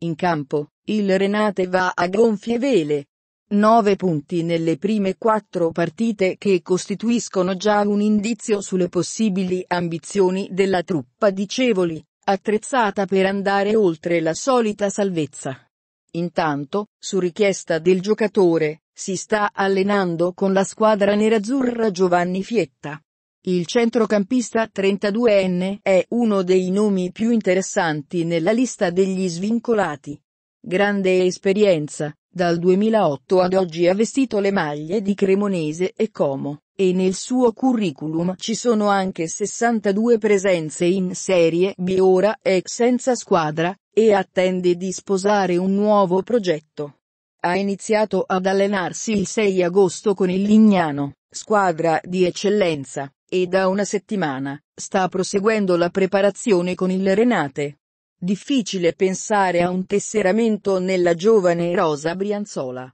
In campo, il Renate va a gonfie vele. 9 punti nelle prime quattro partite che costituiscono già un indizio sulle possibili ambizioni della truppa di Cevoli, attrezzata per andare oltre la solita salvezza. Intanto, su richiesta del giocatore, si sta allenando con la squadra nerazzurra Giovanni Fietta. Il centrocampista 32enne è uno dei nomi più interessanti nella lista degli svincolati. Grande esperienza, dal 2008 ad oggi ha vestito le maglie di Cremonese e Como, e nel suo curriculum ci sono anche 62 presenze in Serie B ora è senza squadra, e attende di sposare un nuovo progetto. Ha iniziato ad allenarsi il 6 agosto con il Lignano, squadra di eccellenza, e da una settimana, sta proseguendo la preparazione con il Renate. Difficile pensare a un tesseramento nella giovane Rosa Brianzola.